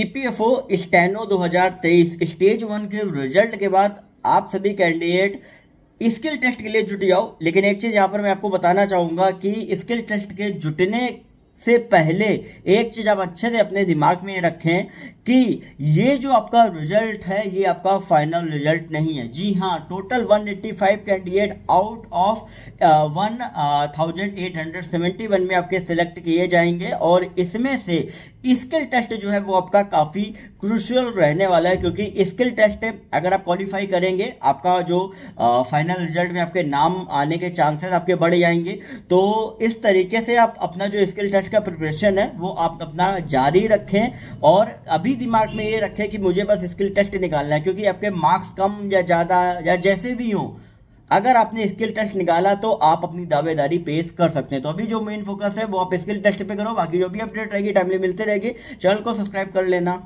EPFO steno 2023 stage one के result के बाद आप सभी कैंडिडेट स्किल टेस्ट के लिए जुट जाओ लेकिन एक चीज़ यहां पर मैं आपको बताना चाहूंगा कि स्किल टेस्ट के जुटने से पहले एक चीज़ आप अच्छे से अपने दिमाग में रखें कि ये जो आपका रिजल्ट है ये आपका फाइनल रिजल्ट नहीं है जी हाँ total 185 candidate out of one thousand eight hundred seventy one में आपके सिलेक्ट किए जाएंगे और इसमें से स्किल टेस्ट जो है वो आपका काफ़ी क्रूशियल रहने वाला है क्योंकि स्किल टेस्ट अगर आप क्वालिफाई करेंगे आपका जो फाइनल uh, रिजल्ट में आपके नाम आने के चांसेस आपके बढ़ जाएंगे तो इस तरीके से आप अपना जो स्किल टेस्ट का प्रिपरेशन है वो आप अपना जारी रखें और अभी दिमाग में ये रखें कि मुझे बस स्किल टेस्ट निकालना है क्योंकि आपके मार्क्स कम या ज़्यादा या जैसे भी हों अगर आपने स्किल टेस्ट निकाला तो आप अपनी दावेदारी पेश कर सकते हैं तो अभी जो मेन फोकस है वो आप स्किल टेस्ट पे करो बाकी जो भी अपडेट रहेगी टाइमली मिलते रहेगी चैनल को सब्सक्राइब कर लेना